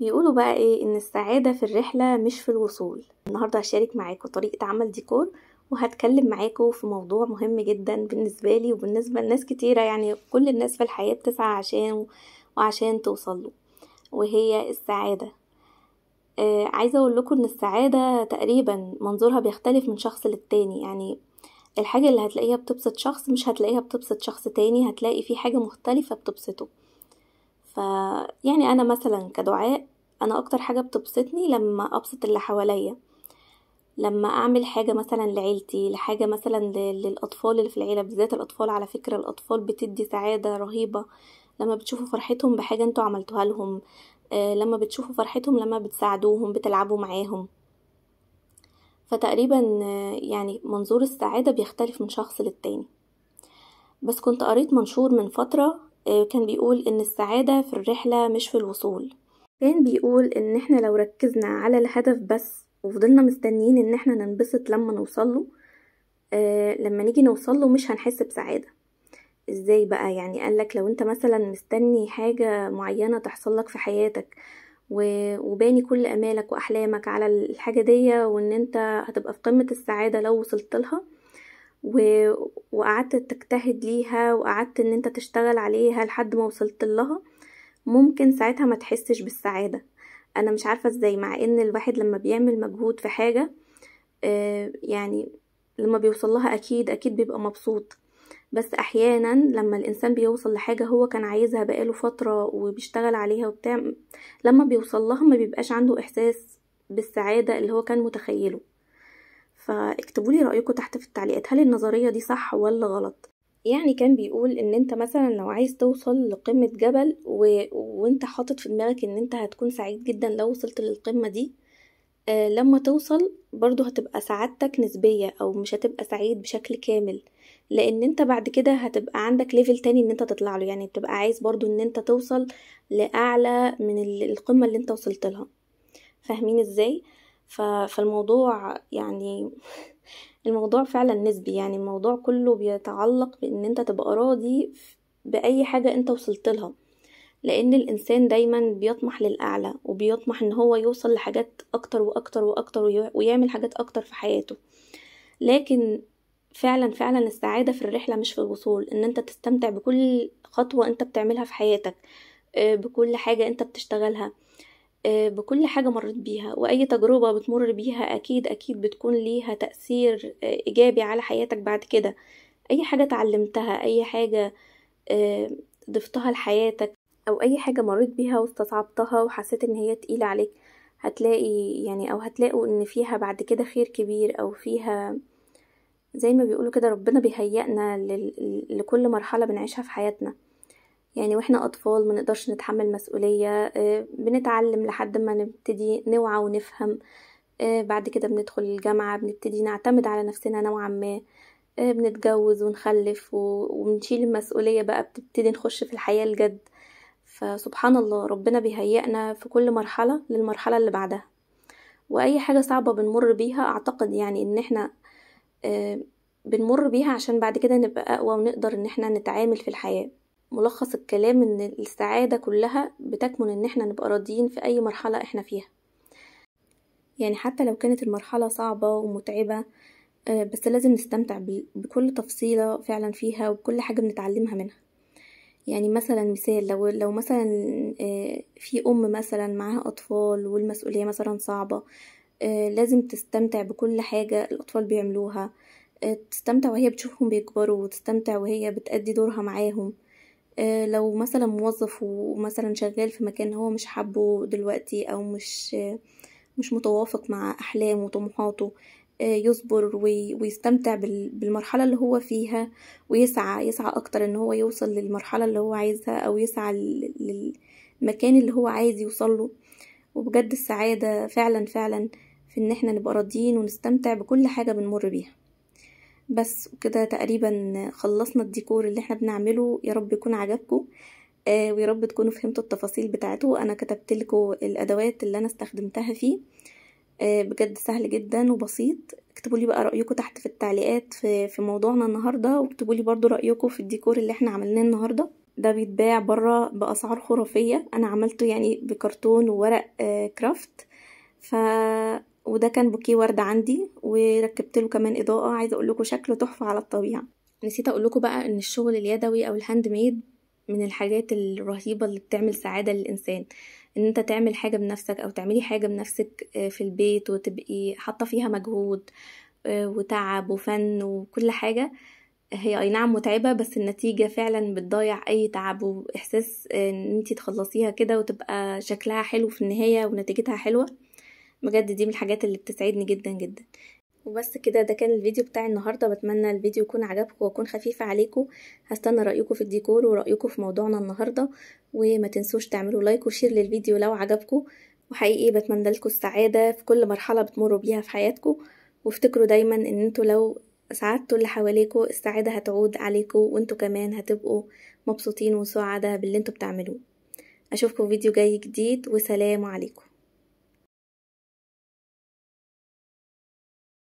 بيقولوا بقى ايه ان السعادة في الرحلة مش في الوصول النهاردة هشارك معاكم طريقة عمل ديكور وهتكلم معاكم في موضوع مهم جدا بالنسبة لي وبالنسبة لناس كتيرة يعني كل الناس في الحياة بتسعى عشان وعشان توصله وهي السعادة آه عايزة اقول لكم ان السعادة تقريبا منظورها بيختلف من شخص للتاني يعني الحاجة اللي هتلاقيها بتبسط شخص مش هتلاقيها بتبسط شخص تاني هتلاقي في حاجة مختلفة بتبسطه ف يعني انا مثلا كدعاء انا اكتر حاجه بتبسطني لما ابسط اللي حواليا لما اعمل حاجه مثلا لعيلتي لحاجه مثلا للاطفال اللي في العيله بالذات الاطفال على فكره الاطفال بتدي سعاده رهيبه لما بتشوفوا فرحتهم بحاجه انتوا عملتوها لهم آه، لما بتشوفوا فرحتهم لما بتساعدوهم بتلعبوا معاهم فتقريبا آه، يعني منظور السعاده بيختلف من شخص للتاني بس كنت قريت منشور من فتره آه، كان بيقول إن السعادة في الرحلة مش في الوصول كان بيقول إن إحنا لو ركزنا على الهدف بس وفضلنا مستنيين إن إحنا ننبسط لما نوصله آه، لما نيجي نوصله مش هنحس بسعادة ازاي بقى يعني قالك لو انت مثلا مستني حاجة معينة تحصلك في حياتك وباني كل امالك واحلامك على الحاجة دي وان انت هتبقى في قمة السعادة لو وصلت لها و... وقعدت تجتهد ليها وقعدت ان انت تشتغل عليها لحد ما وصلت لها ممكن ساعتها ما تحسش بالسعادة انا مش عارفة ازاي مع ان الواحد لما بيعمل مجهود في حاجة آه، يعني لما بيوصل لها اكيد اكيد بيبقى مبسوط بس احيانا لما الانسان بيوصل لحاجه هو كان عايزها بقاله فتره وبيشتغل عليها وبتاع لما بيوصل لها ما بيبقاش عنده احساس بالسعاده اللي هو كان متخيله فاكتبوا لي رايكم تحت في التعليقات هل النظريه دي صح ولا غلط يعني كان بيقول ان انت مثلا لو عايز توصل لقمة جبل و... وانت حاطط في دماغك ان انت هتكون سعيد جدا لو وصلت للقمة دي آه لما توصل برضو هتبقى سعادتك نسبية او مش هتبقى سعيد بشكل كامل لان انت بعد كده هتبقى عندك ليفل تاني ان انت تطلع له يعني بتبقى عايز برضو ان انت توصل لأعلى من القمة اللي انت وصلت لها فاهمين ازاي؟ آه فالموضوع يعني الموضوع فعلا نسبي يعني الموضوع كله بيتعلق بان انت تبقى راضي باي حاجة انت وصلت لها لان الانسان دايما بيطمح للاعلى وبيطمح ان هو يوصل لحاجات اكتر واكتر واكتر ويعمل حاجات اكتر في حياته لكن فعلا فعلا السعادة في الرحلة مش في الوصول ان انت تستمتع بكل خطوة انت بتعملها في حياتك آه، بكل حاجة انت بتشتغلها آه، بكل حاجة مرت بيها وأي تجربة بتمر بيها أكيد أكيد بتكون ليها تأثير آه، إيجابي على حياتك بعد كده أي حاجة تعلمتها أي حاجة آه، ضفتها لحياتك أو أي حاجة مريت بيها واستصعبتها وحسيت إن هي تقيلة عليك هتلاقي يعني أو هتلاقوا إن فيها بعد كده خير كبير أو فيها زي ما بيقولوا كده ربنا بيهيئنا لكل مرحلة بنعيشها في حياتنا يعني واحنا اطفال ما نقدرش نتحمل مسؤولية آه، بنتعلم لحد ما نبتدي نوعى ونفهم آه، بعد كده بندخل الجامعة بنبتدي نعتمد على نفسنا نوعا ما آه، بنتجوز ونخلف وبنشيل المسؤولية بقى بتبتدي نخش في الحياة الجد فسبحان الله ربنا بيهيئنا في كل مرحلة للمرحلة اللي بعدها وأي حاجة صعبة بنمر بيها أعتقد يعني إن إحنا بنمر بيها عشان بعد كده نبقى أقوى ونقدر إن إحنا نتعامل في الحياة ملخص الكلام ان السعادة كلها بتكمن ان احنا نبقى راضيين في اي مرحلة احنا فيها يعني حتى لو كانت المرحلة صعبة ومتعبة آه، بس لازم نستمتع بكل تفصيلة فعلا فيها وبكل حاجة بنتعلمها منها يعني مثلا مثال لو لو مثلا آه، في ام مثلا معاها اطفال والمسؤوليه مثلا صعبه آه، لازم تستمتع بكل حاجه الاطفال بيعملوها تستمتع وهي بتشوفهم بيكبروا وتستمتع وهي بتأدي دورها معاهم آه، لو مثلا موظف ومثلا شغال في مكان هو مش حابه دلوقتي او مش مش متوافق مع احلامه وطموحاته آه، يصبر ويستمتع بالمرحلة اللي هو فيها ويسعى يسعى أكتر إن هو يوصل للمرحلة اللي هو عايزها أو يسعى للمكان اللي هو عايز يوصله وبجد السعادة فعلا فعلا في إن احنا نبقى راضيين ونستمتع بكل حاجة بنمر بيها بس وكده تقريبا خلصنا الديكور اللي احنا بنعمله يا رب يكون عجبكم آه ويا رب تكونوا فهمتوا التفاصيل بتاعته انا كتبت لكم الادوات اللي انا استخدمتها فيه آه بجد سهل جدا وبسيط اكتبوا لي بقى رايكم تحت في التعليقات في, في موضوعنا النهارده واكتبوا لي برده رايكم في الديكور اللي احنا عملناه النهارده ده بيتباع بره باسعار خرافيه انا عملته يعني بكرتون وورق آه كرافت ف وده كان بوكيه ورد عندي وركبت له كمان اضاءه عايزه اقول لكم شكله تحفه على الطبيعه نسيت اقول لكم بقى ان الشغل اليدوي او الهاند ميد من الحاجات الرهيبه اللي بتعمل سعاده للانسان ان انت تعمل حاجه بنفسك او تعملي حاجه بنفسك آه، في البيت وتبقي حاطه فيها مجهود آه، وتعب وفن وكل حاجه هي اي نعم متعبه بس النتيجه فعلا بتضيع اي تعب واحساس آه، ان انت تخلصيها كده وتبقى شكلها حلو في النهايه ونتيجتها حلوه بجد دي من الحاجات اللي بتسعدني جدا جدا وبس كده ده كان الفيديو بتاع النهاردة بتمنى الفيديو يكون عجبكم واكون خفيفة عليكم هستنى رأيكم في الديكور ورأيكم في موضوعنا النهاردة وما تنسوش تعملوا لايك وشير للفيديو لو عجبكم وحقيقي بتمنى لكم السعادة في كل مرحلة بتمروا بيها في حياتكم وافتكروا دايما ان انتوا لو سعادتوا اللي حواليكوا السعادة هتعود عليكوا وانتوا كمان هتبقوا مبسوطين وسعداء باللي انتوا بتعملوه اشوفكم فيديو جاي جديد وسلام عليكم